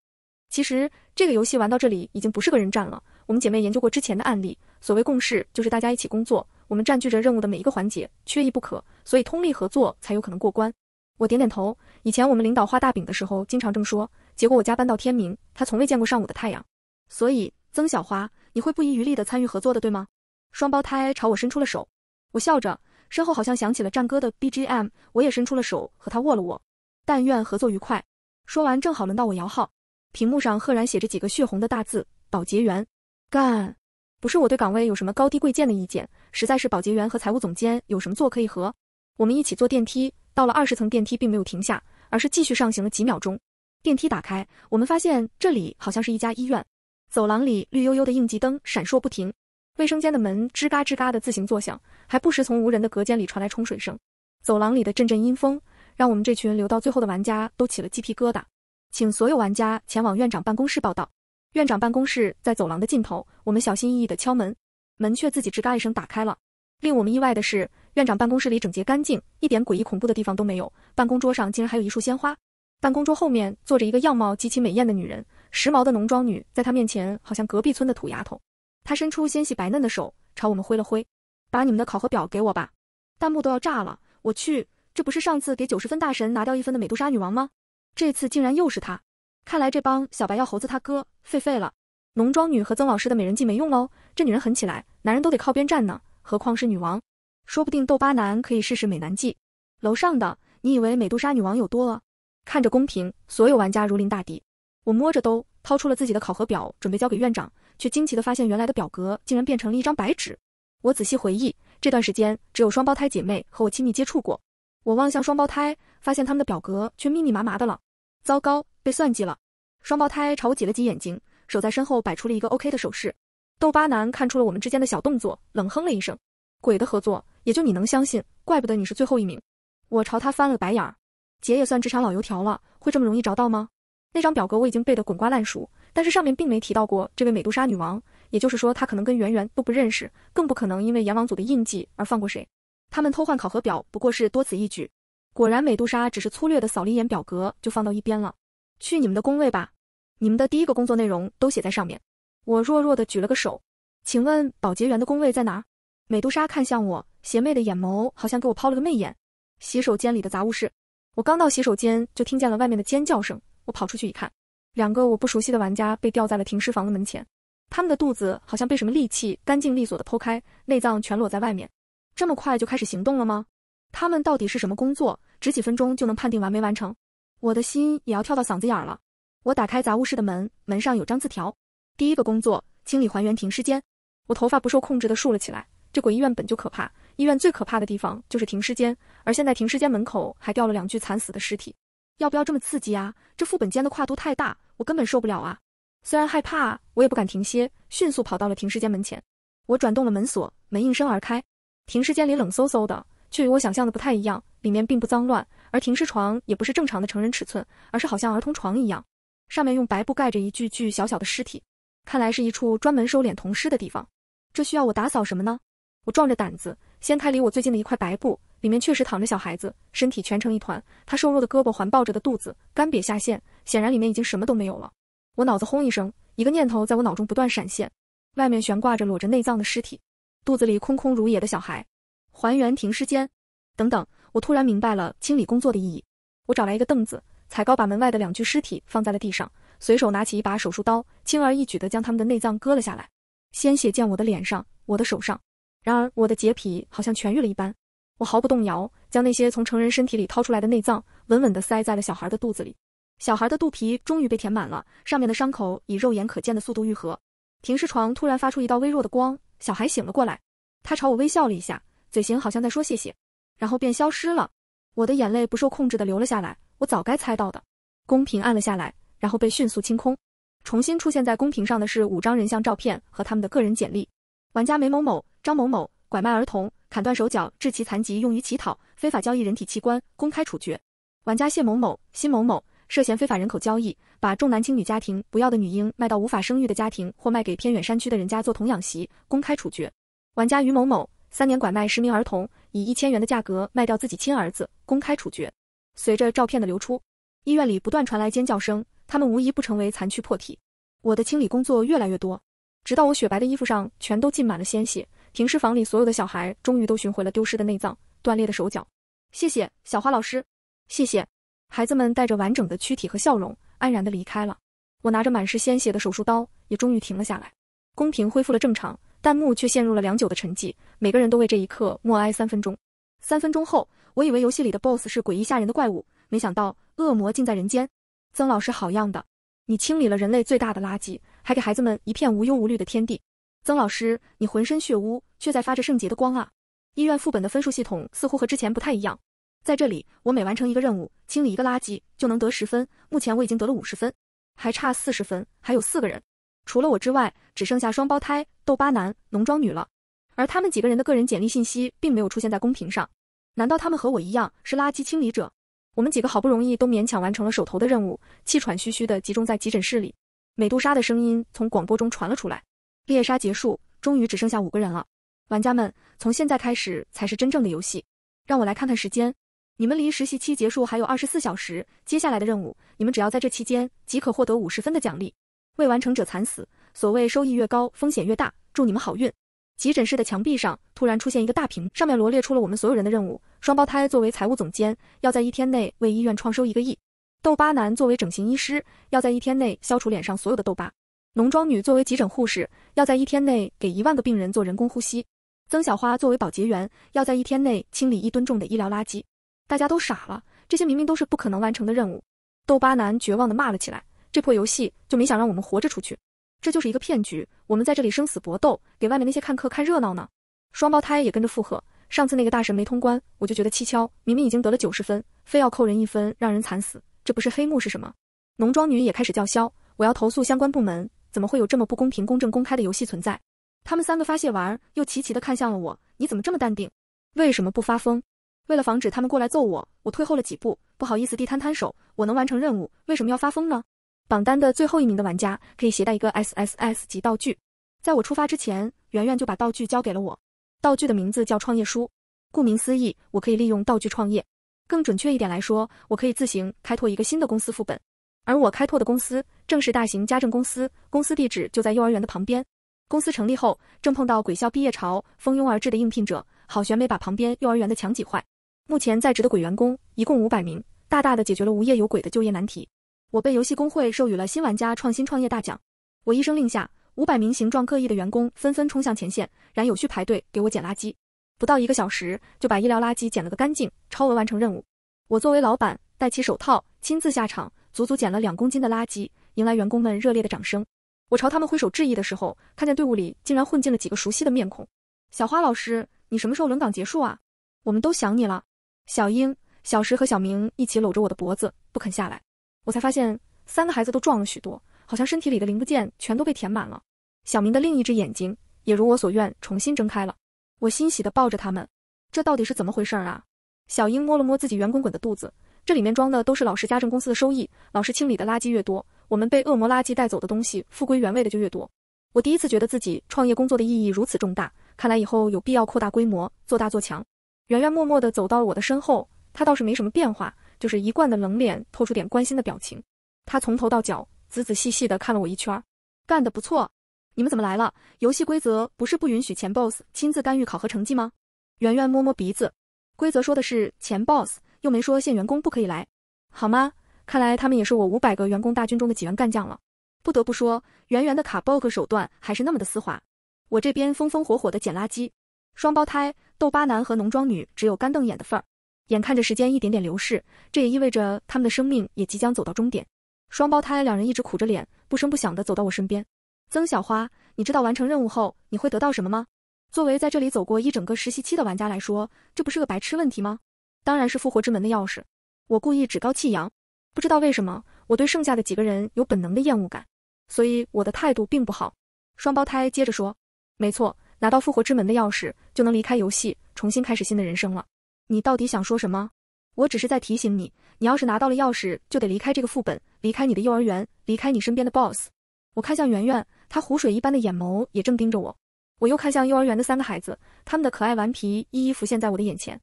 其实这个游戏玩到这里已经不是个人战了。我们姐妹研究过之前的案例，所谓共事就是大家一起工作，我们占据着任务的每一个环节，缺一不可，所以通力合作才有可能过关。我点点头，以前我们领导画大饼的时候经常这么说，结果我加班到天明，他从未见过上午的太阳。所以曾小花，你会不遗余力地参与合作的，对吗？双胞胎朝我伸出了手，我笑着，身后好像响起了战歌的 B G M，我也伸出了手和他握了握，但愿合作愉快。说完，正好轮到我摇号，屏幕上赫然写着几个血红的大字：保洁员。干，不是我对岗位有什么高低贵贱的意见，实在是保洁员和财务总监有什么做可以合？我们一起坐电梯，到了二十层，电梯并没有停下，而是继续上行了几秒钟。电梯打开，我们发现这里好像是一家医院，走廊里绿油油的应急灯闪烁不停，卫生间的门吱嘎吱嘎的自行作响，还不时从无人的隔间里传来冲水声，走廊里的阵阵阴风。让我们这群留到最后的玩家都起了鸡皮疙瘩，请所有玩家前往院长办公室报道。院长办公室在走廊的尽头，我们小心翼翼地敲门，门却自己吱嘎一声打开了。令我们意外的是，院长办公室里整洁干净，一点诡异恐怖的地方都没有。办公桌上竟然还有一束鲜花。办公桌后面坐着一个样貌极其美艳的女人，时髦的浓妆女，在她面前好像隔壁村的土丫头。她伸出纤细白嫩的手，朝我们挥了挥，把你们的考核表给我吧。弹幕都要炸了，我去。这不是上次给九十分大神拿掉一分的美杜莎女王吗？这次竟然又是她！看来这帮小白要猴子他哥废废了。浓妆女和曾老师的美人计没用喽，这女人狠起来，男人都得靠边站呢，何况是女王？说不定豆巴男可以试试美男计。楼上的，你以为美杜莎女王有多恶？看着公屏，所有玩家如临大敌。我摸着兜，掏出了自己的考核表，准备交给院长，却惊奇的发现原来的表格竟然变成了一张白纸。我仔细回忆，这段时间只有双胞胎姐妹和我亲密接触过。我望向双胞胎，发现他们的表格却密密麻麻的了。糟糕，被算计了！双胞胎朝我挤了挤眼睛，手在身后摆出了一个 OK 的手势。豆巴男看出了我们之间的小动作，冷哼了一声：“鬼的合作，也就你能相信，怪不得你是最后一名。”我朝他翻了个白眼儿。姐也算职场老油条了，会这么容易着到吗？那张表格我已经背得滚瓜烂熟，但是上面并没提到过这位美杜莎女王，也就是说她可能跟圆圆都不认识，更不可能因为阎王组的印记而放过谁。他们偷换考核表不过是多此一举。果然，美杜莎只是粗略的扫了一眼表格，就放到一边了。去你们的工位吧，你们的第一个工作内容都写在上面。我弱弱的举了个手，请问保洁员的工位在哪？美杜莎看向我，邪魅的眼眸好像给我抛了个媚眼。洗手间里的杂物室。我刚到洗手间就听见了外面的尖叫声，我跑出去一看，两个我不熟悉的玩家被吊在了停尸房的门前，他们的肚子好像被什么利器干净利索的剖开，内脏全裸在外面。这么快就开始行动了吗？他们到底是什么工作？只几分钟就能判定完没完成？我的心也要跳到嗓子眼儿了。我打开杂物室的门，门上有张字条。第一个工作：清理还原停尸间。我头发不受控制的竖了起来。这鬼医院本就可怕，医院最可怕的地方就是停尸间，而现在停尸间门口还掉了两具惨死的尸体。要不要这么刺激啊？这副本间的跨度太大，我根本受不了啊！虽然害怕，我也不敢停歇，迅速跑到了停尸间门前。我转动了门锁，门应声而开。停尸间里冷飕飕的，却与我想象的不太一样。里面并不脏乱，而停尸床也不是正常的成人尺寸，而是好像儿童床一样。上面用白布盖着一具具小小的尸体，看来是一处专门收敛童尸的地方。这需要我打扫什么呢？我壮着胆子掀开离我最近的一块白布，里面确实躺着小孩子，身体蜷成一团。他瘦弱的胳膊环抱着的肚子干瘪下陷，显然里面已经什么都没有了。我脑子轰一声，一个念头在我脑中不断闪现：外面悬挂着裸着内脏的尸体。肚子里空空如也的小孩，还原停尸间，等等，我突然明白了清理工作的意义。我找来一个凳子，踩高把门外的两具尸体放在了地上，随手拿起一把手术刀，轻而易举的将他们的内脏割了下来，鲜血溅我的脸上，我的手上。然而我的洁癖好像痊愈了一般，我毫不动摇，将那些从成人身体里掏出来的内脏稳稳的塞在了小孩的肚子里。小孩的肚皮终于被填满了，上面的伤口以肉眼可见的速度愈合。停尸床突然发出一道微弱的光。小孩醒了过来，他朝我微笑了一下，嘴型好像在说谢谢，然后便消失了。我的眼泪不受控制的流了下来。我早该猜到的。公屏暗了下来，然后被迅速清空。重新出现在公屏上的是五张人像照片和他们的个人简历。玩家梅某某、张某某，拐卖儿童，砍断手脚，致其残疾，用于乞讨，非法交易人体器官，公开处决。玩家谢某某、辛某某，涉嫌非法人口交易。把重男轻女家庭不要的女婴卖到无法生育的家庭，或卖给偏远山区的人家做童养媳，公开处决。玩家于某某三年拐卖十名儿童，以一千元的价格卖掉自己亲儿子，公开处决。随着照片的流出，医院里不断传来尖叫声，他们无疑不成为残躯破体。我的清理工作越来越多，直到我雪白的衣服上全都浸满了鲜血。停尸房里所有的小孩终于都寻回了丢失的内脏、断裂的手脚。谢谢小花老师，谢谢孩子们带着完整的躯体和笑容。安然地离开了。我拿着满是鲜血的手术刀，也终于停了下来。公廷恢复了正常，弹幕却陷入了良久的沉寂。每个人都为这一刻默哀三分钟。三分钟后，我以为游戏里的 BOSS 是诡异吓人的怪物，没想到恶魔竟在人间。曾老师好样的，你清理了人类最大的垃圾，还给孩子们一片无忧无虑的天地。曾老师，你浑身血污，却在发着圣洁的光啊！医院副本的分数系统似乎和之前不太一样。在这里，我每完成一个任务，清理一个垃圾，就能得十分。目前我已经得了五十分，还差四十分，还有四个人，除了我之外，只剩下双胞胎、豆巴男、浓妆女了。而他们几个人的个人简历信息并没有出现在公屏上，难道他们和我一样是垃圾清理者？我们几个好不容易都勉强完成了手头的任务，气喘吁吁地集中在急诊室里。美杜莎的声音从广播中传了出来：“猎杀结束，终于只剩下五个人了。玩家们，从现在开始才是真正的游戏。让我来看看时间。”你们离实习期结束还有二十四小时，接下来的任务，你们只要在这期间即可获得五十分的奖励，未完成者惨死。所谓收益越高，风险越大，祝你们好运。急诊室的墙壁上突然出现一个大屏，上面罗列出了我们所有人的任务：双胞胎作为财务总监，要在一天内为医院创收一个亿；痘疤男作为整形医师，要在一天内消除脸上所有的痘疤；浓妆女作为急诊护士，要在一天内给一万个病人做人工呼吸；曾小花作为保洁员，要在一天内清理一吨重的医疗垃圾。大家都傻了，这些明明都是不可能完成的任务。豆巴男绝望的骂了起来：“这破游戏就没想让我们活着出去，这就是一个骗局！我们在这里生死搏斗，给外面那些看客看热闹呢。”双胞胎也跟着附和：“上次那个大神没通关，我就觉得蹊跷，明明已经得了九十分，非要扣人一分，让人惨死，这不是黑幕是什么？”农庄女也开始叫嚣：“我要投诉相关部门，怎么会有这么不公平、公正、公开的游戏存在？”他们三个发泄完，又齐齐的看向了我：“你怎么这么淡定？为什么不发疯？”为了防止他们过来揍我，我退后了几步，不好意思地摊摊手。我能完成任务，为什么要发疯呢？榜单的最后一名的玩家可以携带一个 S S S 级道具。在我出发之前，圆圆就把道具交给了我。道具的名字叫创业书，顾名思义，我可以利用道具创业。更准确一点来说，我可以自行开拓一个新的公司副本。而我开拓的公司正是大型家政公司，公司地址就在幼儿园的旁边。公司成立后，正碰到鬼校毕业潮，蜂拥而至的应聘者，好悬没把旁边幼儿园的墙挤坏。目前在职的鬼员工一共五百名，大大的解决了无业游鬼的就业难题。我被游戏工会授予了新玩家创新创业大奖。我一声令下，五百名形状各异的员工纷纷冲向前线，然有序排队给我捡垃圾。不到一个小时，就把医疗垃圾捡了个干净，超额完成任务。我作为老板，戴起手套，亲自下场，足足捡了两公斤的垃圾，迎来员工们热烈的掌声。我朝他们挥手致意的时候，看见队伍里竟然混进了几个熟悉的面孔。小花老师，你什么时候轮岗结束啊？我们都想你了。小英、小石和小明一起搂着我的脖子不肯下来，我才发现三个孩子都壮了许多，好像身体里的零部件全都被填满了。小明的另一只眼睛也如我所愿重新睁开了。我欣喜地抱着他们，这到底是怎么回事啊？小英摸了摸自己圆滚滚的肚子，这里面装的都是老师家政公司的收益。老师清理的垃圾越多，我们被恶魔垃圾带走的东西复归原位的就越多。我第一次觉得自己创业工作的意义如此重大，看来以后有必要扩大规模，做大做强。圆圆默默地走到了我的身后，他倒是没什么变化，就是一贯的冷脸透出点关心的表情。他从头到脚仔仔细细地看了我一圈，干得不错。你们怎么来了？游戏规则不是不允许前 boss 亲自干预考核成绩吗？圆圆摸摸鼻子，规则说的是前 boss，又没说现员工不可以来，好吗？看来他们也是我五百个员工大军中的几员干将了。不得不说，圆圆的卡 bug 手段还是那么的丝滑。我这边风风火火的捡垃圾。双胞胎豆巴男和浓妆女只有干瞪眼的份儿，眼看着时间一点点流逝，这也意味着他们的生命也即将走到终点。双胞胎两人一直苦着脸，不声不响地走到我身边。曾小花，你知道完成任务后你会得到什么吗？作为在这里走过一整个实习期的玩家来说，这不是个白痴问题吗？当然是复活之门的钥匙。我故意趾高气扬。不知道为什么，我对剩下的几个人有本能的厌恶感，所以我的态度并不好。双胞胎接着说，没错。拿到复活之门的钥匙，就能离开游戏，重新开始新的人生了。你到底想说什么？我只是在提醒你，你要是拿到了钥匙，就得离开这个副本，离开你的幼儿园，离开你身边的 BOSS。我看向圆圆，她湖水一般的眼眸也正盯着我。我又看向幼儿园的三个孩子，他们的可爱顽皮一一浮现在我的眼前。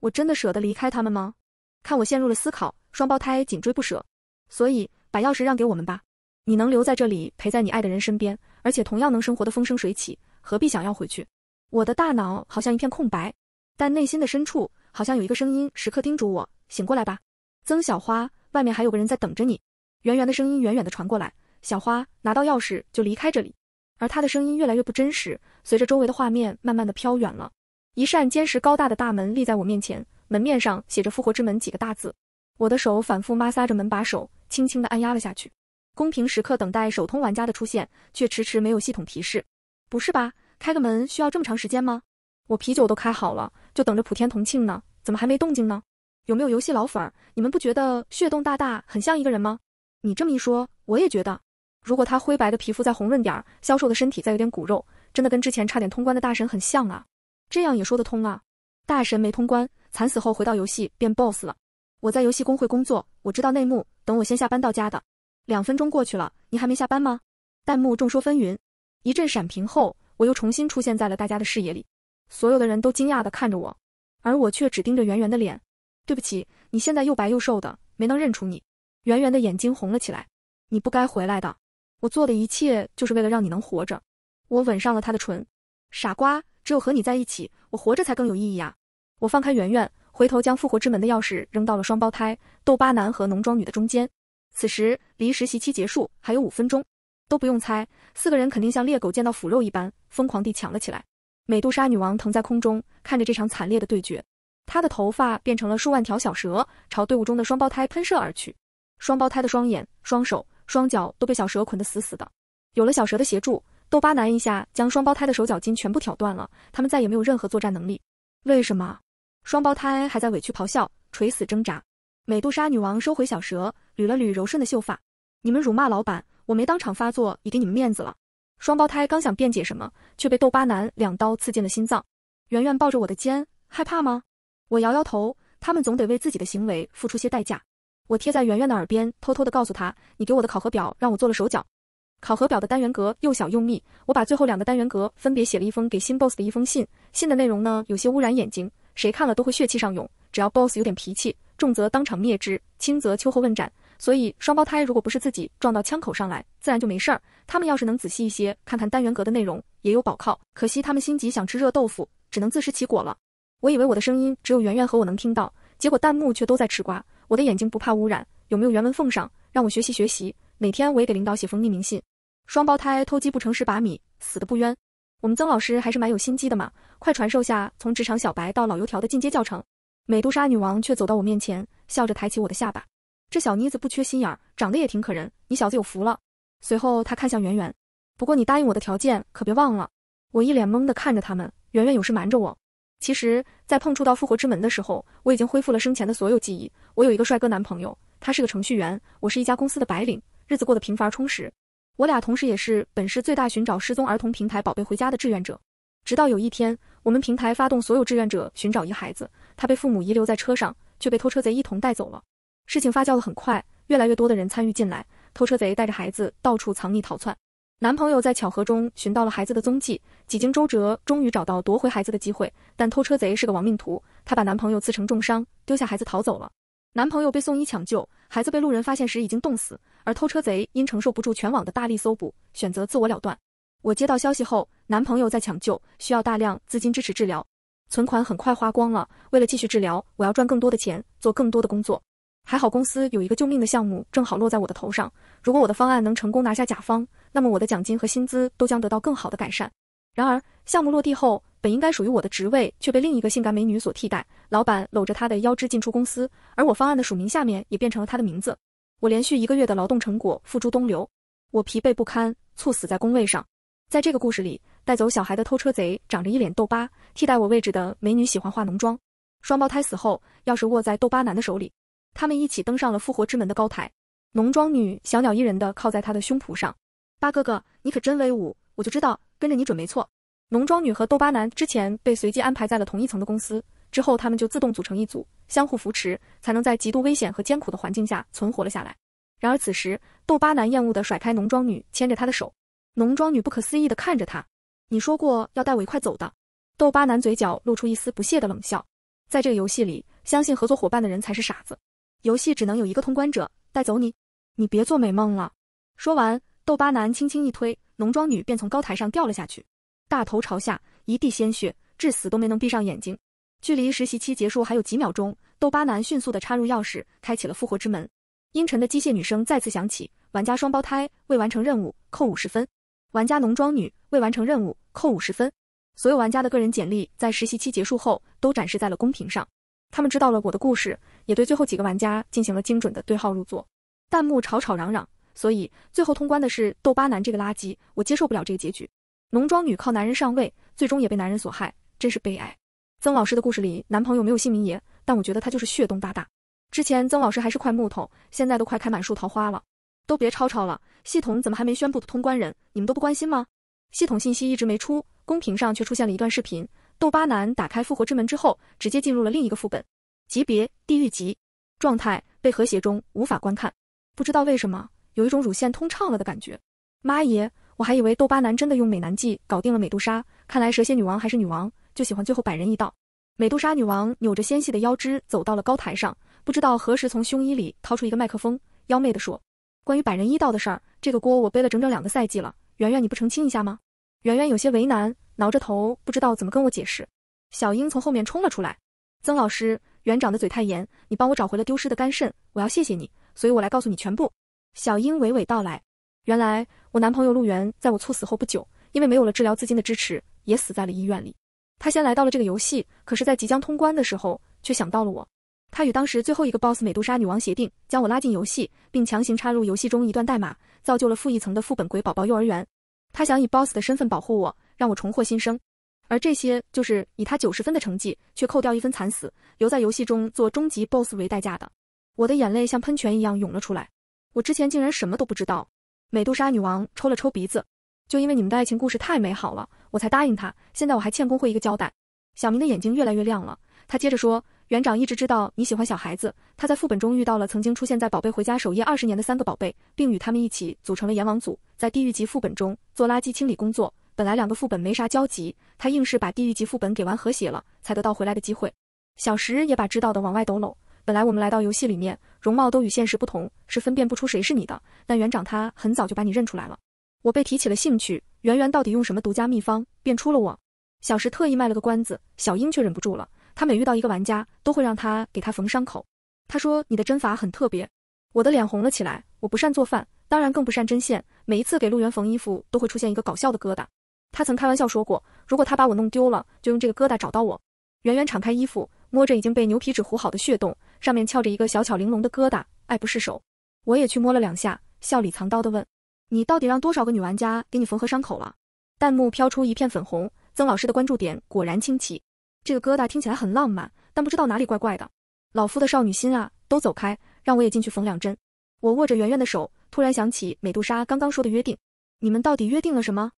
我真的舍得离开他们吗？看我陷入了思考，双胞胎紧追不舍。所以，把钥匙让给我们吧。你能留在这里，陪在你爱的人身边，而且同样能生活的风生水起。何必想要回去？我的大脑好像一片空白，但内心的深处好像有一个声音时刻叮嘱我：醒过来吧，曾小花，外面还有个人在等着你。圆圆的声音远远的传过来，小花拿到钥匙就离开这里。而她的声音越来越不真实，随着周围的画面慢慢的飘远了。一扇坚实高大的大门立在我面前，门面上写着“复活之门”几个大字。我的手反复摩挲着门把手，轻轻的按压了下去。公平时刻等待首通玩家的出现，却迟迟没有系统提示。不是吧？开个门需要这么长时间吗？我啤酒都开好了，就等着普天同庆呢，怎么还没动静呢？有没有游戏老粉儿？你们不觉得血洞大大很像一个人吗？你这么一说，我也觉得，如果他灰白的皮肤再红润点儿，消瘦的身体再有点骨肉，真的跟之前差点通关的大神很像啊！这样也说得通啊！大神没通关，惨死后回到游戏变 boss 了。我在游戏公会工作，我知道内幕。等我先下班到家的。两分钟过去了，你还没下班吗？弹幕众说纷纭。一阵闪屏后，我又重新出现在了大家的视野里。所有的人都惊讶的看着我，而我却只盯着圆圆的脸。对不起，你现在又白又瘦的，没能认出你。圆圆的眼睛红了起来。你不该回来的。我做的一切就是为了让你能活着。我吻上了他的唇。傻瓜，只有和你在一起，我活着才更有意义啊！我放开圆圆，回头将复活之门的钥匙扔到了双胞胎豆巴男和浓妆女的中间。此时，离实习期结束还有五分钟。都不用猜，四个人肯定像猎狗见到腐肉一般疯狂地抢了起来。美杜莎女王腾在空中，看着这场惨烈的对决，她的头发变成了数万条小蛇，朝队伍中的双胞胎喷射而去。双胞胎的双眼、双手、双脚都被小蛇捆得死死的。有了小蛇的协助，豆巴男一下将双胞胎的手脚筋全部挑断了，他们再也没有任何作战能力。为什么？双胞胎还在委屈咆哮、垂死挣扎。美杜莎女王收回小蛇，捋了捋柔顺的秀发：“你们辱骂老板。”我没当场发作，已给你们面子了。双胞胎刚想辩解什么，却被豆巴男两刀刺进了心脏。圆圆抱着我的肩，害怕吗？我摇摇头。他们总得为自己的行为付出些代价。我贴在圆圆的耳边，偷偷的告诉她，你给我的考核表让我做了手脚。考核表的单元格又小又密，我把最后两个单元格分别写了一封给新 boss 的一封信。信的内容呢，有些污染眼睛，谁看了都会血气上涌。只要 boss 有点脾气，重则当场灭之，轻则秋后问斩。所以双胞胎如果不是自己撞到枪口上来，自然就没事儿。他们要是能仔细一些，看看单元格的内容，也有保靠。可惜他们心急想吃热豆腐，只能自食其果了。我以为我的声音只有圆圆和我能听到，结果弹幕却都在吃瓜。我的眼睛不怕污染，有没有原文奉上，让我学习学习？哪天我也给领导写封匿名信。双胞胎偷鸡不成蚀把米，死的不冤。我们曾老师还是蛮有心机的嘛，快传授下从职场小白到老油条的进阶教程。美杜莎女王却走到我面前，笑着抬起我的下巴。这小妮子不缺心眼儿，长得也挺可人，你小子有福了。随后，他看向圆圆，不过你答应我的条件可别忘了。我一脸懵的看着他们。圆圆有事瞒着我。其实，在碰触到复活之门的时候，我已经恢复了生前的所有记忆。我有一个帅哥男朋友，他是个程序员，我是一家公司的白领，日子过得平凡而充实。我俩同时也是本市最大寻找失踪儿童平台“宝贝回家”的志愿者。直到有一天，我们平台发动所有志愿者寻找一孩子，他被父母遗留在车上，却被偷车贼一同带走了。事情发酵的很快，越来越多的人参与进来。偷车贼带着孩子到处藏匿逃窜，男朋友在巧合中寻到了孩子的踪迹，几经周折终于找到夺回孩子的机会。但偷车贼是个亡命徒，他把男朋友刺成重伤，丢下孩子逃走了。男朋友被送医抢救，孩子被路人发现时已经冻死。而偷车贼因承受不住全网的大力搜捕，选择自我了断。我接到消息后，男朋友在抢救，需要大量资金支持治疗，存款很快花光了。为了继续治疗，我要赚更多的钱，做更多的工作。还好公司有一个救命的项目，正好落在我的头上。如果我的方案能成功拿下甲方，那么我的奖金和薪资都将得到更好的改善。然而项目落地后，本应该属于我的职位却被另一个性感美女所替代。老板搂着她的腰肢进出公司，而我方案的署名下面也变成了她的名字。我连续一个月的劳动成果付诸东流，我疲惫不堪，猝死在工位上。在这个故事里，带走小孩的偷车贼长着一脸痘疤，替代我位置的美女喜欢化浓妆。双胞胎死后，钥匙握在痘疤男的手里。他们一起登上了复活之门的高台，农庄女小鸟依人的靠在他的胸脯上。八哥哥，你可真威武，我就知道跟着你准没错。农庄女和豆巴男之前被随机安排在了同一层的公司，之后他们就自动组成一组，相互扶持，才能在极度危险和艰苦的环境下存活了下来。然而此时，豆巴男厌恶的甩开农庄女，牵着她的手。农庄女不可思议的看着他，你说过要带我一块走的。豆巴男嘴角露出一丝不屑的冷笑，在这个游戏里，相信合作伙伴的人才是傻子。游戏只能有一个通关者，带走你！你别做美梦了。说完，豆巴男轻轻一推，浓妆女便从高台上掉了下去，大头朝下，一地鲜血，至死都没能闭上眼睛。距离实习期结束还有几秒钟，豆巴男迅速的插入钥匙，开启了复活之门。阴沉的机械女声再次响起：玩家双胞胎未完成任务，扣五十分；玩家浓妆女未完成任务，扣五十分。所有玩家的个人简历在实习期结束后都展示在了公屏上。他们知道了我的故事，也对最后几个玩家进行了精准的对号入座，弹幕吵吵嚷嚷，所以最后通关的是豆巴男这个垃圾，我接受不了这个结局。浓妆女靠男人上位，最终也被男人所害，真是悲哀。曾老师的故事里，男朋友没有姓名爷，但我觉得他就是血洞大大。之前曾老师还是块木头，现在都快开满树桃花了，都别吵吵了。系统怎么还没宣布通关人？你们都不关心吗？系统信息一直没出，公屏上却出现了一段视频。豆巴男打开复活之门之后，直接进入了另一个副本，级别地狱级，状态被和谐中，无法观看。不知道为什么，有一种乳腺通畅了的感觉。妈耶，我还以为豆巴男真的用美男计搞定了美杜莎，看来蛇蝎女王还是女王，就喜欢最后百人一道。美杜莎女王扭着纤细的腰肢走到了高台上，不知道何时从胸衣里掏出一个麦克风，妖媚地说：“关于百人一道的事儿，这个锅我背了整整两个赛季了。圆圆，你不澄清一下吗？”圆圆有些为难。挠着头，不知道怎么跟我解释。小英从后面冲了出来。曾老师，园长的嘴太严，你帮我找回了丢失的肝肾，我要谢谢你。所以我来告诉你全部。小英娓娓道来：原来我男朋友陆源在我猝死后不久，因为没有了治疗资金的支持，也死在了医院里。他先来到了这个游戏，可是，在即将通关的时候，却想到了我。他与当时最后一个 BOSS 美杜莎女王协定，将我拉进游戏，并强行插入游戏中一段代码，造就了负一层的副本鬼宝宝幼儿园。他想以 BOSS 的身份保护我。让我重获新生，而这些就是以他九十分的成绩却扣掉一分惨死，留在游戏中做终极 boss 为代价的。我的眼泪像喷泉一样涌了出来。我之前竟然什么都不知道。美杜莎女王抽了抽鼻子，就因为你们的爱情故事太美好了，我才答应他。现在我还欠工会一个交代。小明的眼睛越来越亮了，他接着说：“园长一直知道你喜欢小孩子。他在副本中遇到了曾经出现在宝贝回家首页二十年的三个宝贝，并与他们一起组成了阎王组，在地狱级副本中做垃圾清理工作。”本来两个副本没啥交集，他硬是把地狱级副本给玩和谐了，才得到回来的机会。小石也把知道的往外抖搂。本来我们来到游戏里面，容貌都与现实不同，是分辨不出谁是你的。但园长他很早就把你认出来了。我被提起了兴趣，圆圆到底用什么独家秘方变出了我？小石特意卖了个关子，小英却忍不住了。她每遇到一个玩家，都会让他给她缝伤口。她说你的针法很特别。我的脸红了起来。我不善做饭，当然更不善针线。每一次给陆源缝衣服，都会出现一个搞笑的疙瘩。他曾开玩笑说过，如果他把我弄丢了，就用这个疙瘩找到我。圆圆敞开衣服，摸着已经被牛皮纸糊好的血洞，上面翘着一个小巧玲珑的疙瘩，爱不释手。我也去摸了两下，笑里藏刀的问：“你到底让多少个女玩家给你缝合伤口了？”弹幕飘出一片粉红，曾老师的关注点果然清奇。这个疙瘩听起来很浪漫，但不知道哪里怪怪的。老夫的少女心啊，都走开，让我也进去缝两针。我握着圆圆的手，突然想起美杜莎刚刚说的约定，你们到底约定了什么？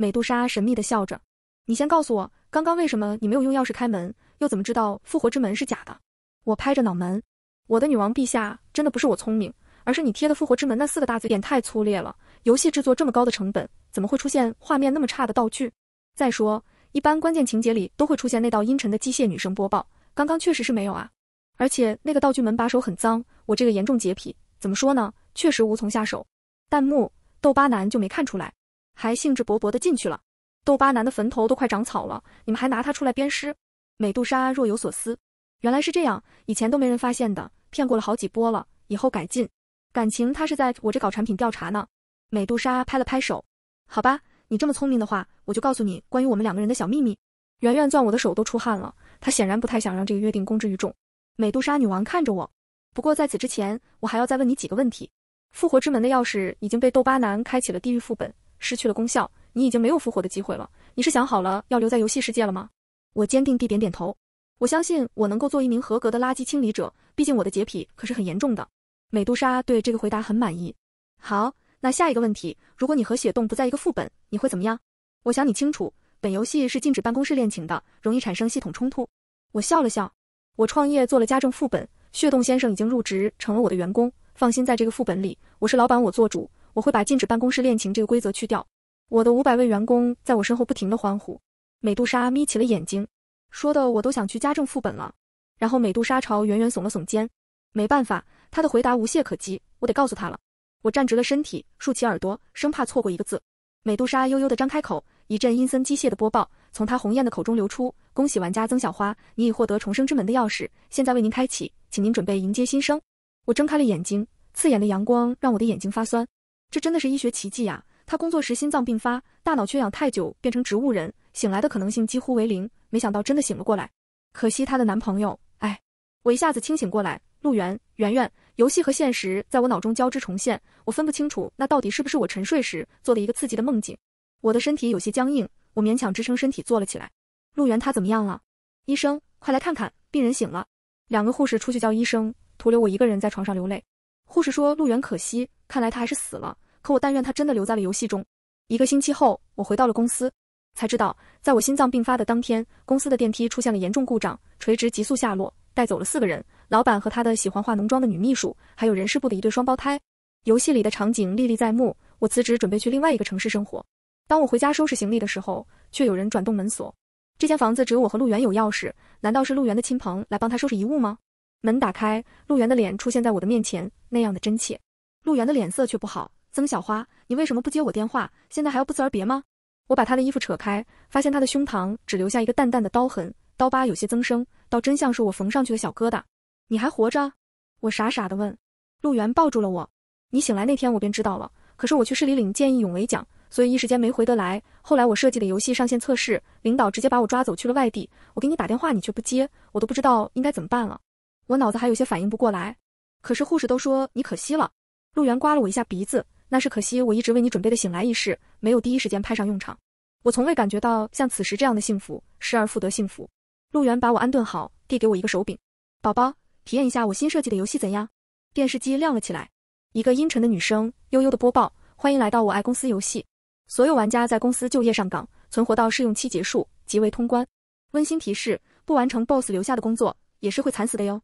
美杜莎神秘地笑着：“你先告诉我，刚刚为什么你没有用钥匙开门？又怎么知道复活之门是假的？”我拍着脑门：“我的女王陛下，真的不是我聪明，而是你贴的复活之门那四个大字点太粗劣了。游戏制作这么高的成本，怎么会出现画面那么差的道具？再说，一般关键情节里都会出现那道阴沉的机械女声播报，刚刚确实是没有啊。而且那个道具门把手很脏，我这个严重洁癖，怎么说呢，确实无从下手。”弹幕：豆巴男就没看出来。还兴致勃勃地进去了，豆巴男的坟头都快长草了，你们还拿他出来鞭尸？美杜莎若有所思，原来是这样，以前都没人发现的，骗过了好几波了，以后改进。感情他是在我这搞产品调查呢。美杜莎拍了拍手，好吧，你这么聪明的话，我就告诉你关于我们两个人的小秘密。圆圆攥我的手都出汗了，她显然不太想让这个约定公之于众。美杜莎女王看着我，不过在此之前，我还要再问你几个问题。复活之门的钥匙已经被豆巴男开启了地狱副本。失去了功效，你已经没有复活的机会了。你是想好了要留在游戏世界了吗？我坚定地点点头。我相信我能够做一名合格的垃圾清理者，毕竟我的洁癖可是很严重的。美杜莎对这个回答很满意。好，那下一个问题，如果你和血洞不在一个副本，你会怎么样？我想你清楚，本游戏是禁止办公室恋情的，容易产生系统冲突。我笑了笑。我创业做了家政副本，血洞先生已经入职成了我的员工。放心，在这个副本里，我是老板，我做主。我会把禁止办公室恋情这个规则去掉。我的五百位员工在我身后不停的欢呼。美杜莎眯起了眼睛，说的我都想去家政副本了。然后美杜莎朝圆圆耸了耸肩，没办法，他的回答无懈可击。我得告诉他了。我站直了身体，竖起耳朵，生怕错过一个字。美杜莎悠悠的张开口，一阵阴森机械的播报从她红艳的口中流出：“恭喜玩家曾小花，你已获得重生之门的钥匙，现在为您开启，请您准备迎接新生。”我睁开了眼睛，刺眼的阳光让我的眼睛发酸。这真的是医学奇迹呀！他工作时心脏病发，大脑缺氧太久变成植物人，醒来的可能性几乎为零。没想到真的醒了过来，可惜他的男朋友。哎，我一下子清醒过来。陆源、圆圆，游戏和现实在我脑中交织重现，我分不清楚那到底是不是我沉睡时做的一个刺激的梦境。我的身体有些僵硬，我勉强支撑身体坐了起来。陆源他怎么样了？医生，快来看看，病人醒了。两个护士出去叫医生，徒留我一个人在床上流泪。护士说：“陆远可惜，看来他还是死了。可我但愿他真的留在了游戏中。”一个星期后，我回到了公司，才知道，在我心脏病发的当天，公司的电梯出现了严重故障，垂直急速下落，带走了四个人：老板和他的喜欢化浓妆的女秘书，还有人事部的一对双胞胎。游戏里的场景历历在目。我辞职，准备去另外一个城市生活。当我回家收拾行李的时候，却有人转动门锁。这间房子只有我和陆远有钥匙，难道是陆远的亲朋来帮他收拾遗物吗？门打开，陆源的脸出现在我的面前，那样的真切。陆源的脸色却不好。曾小花，你为什么不接我电话？现在还要不辞而别吗？我把他的衣服扯开，发现他的胸膛只留下一个淡淡的刀痕，刀疤有些增生，倒真像是我缝上去的小疙瘩。你还活着？我傻傻的问。陆源抱住了我。你醒来那天我便知道了，可是我去市里领见义勇为奖，所以一时间没回得来。后来我设计的游戏上线测试，领导直接把我抓走去了外地。我给你打电话你却不接，我都不知道应该怎么办了。我脑子还有些反应不过来，可是护士都说你可惜了。陆源刮了我一下鼻子，那是可惜我一直为你准备的醒来仪式没有第一时间派上用场。我从未感觉到像此时这样的幸福，失而复得幸福。陆源把我安顿好，递给我一个手柄，宝宝，体验一下我新设计的游戏怎样？电视机亮了起来，一个阴沉的女声悠悠的播报：欢迎来到我爱公司游戏，所有玩家在公司就业上岗，存活到试用期结束即为通关。温馨提示：不完成 BOSS 留下的工作也是会惨死的哟。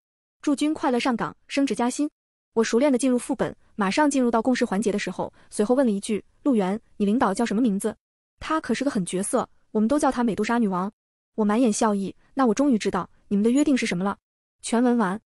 祝君快乐上岗，升职加薪。我熟练的进入副本，马上进入到共事环节的时候，随后问了一句：“陆源，你领导叫什么名字？他可是个狠角色，我们都叫他美杜莎女王。”我满眼笑意，那我终于知道你们的约定是什么了。全文完。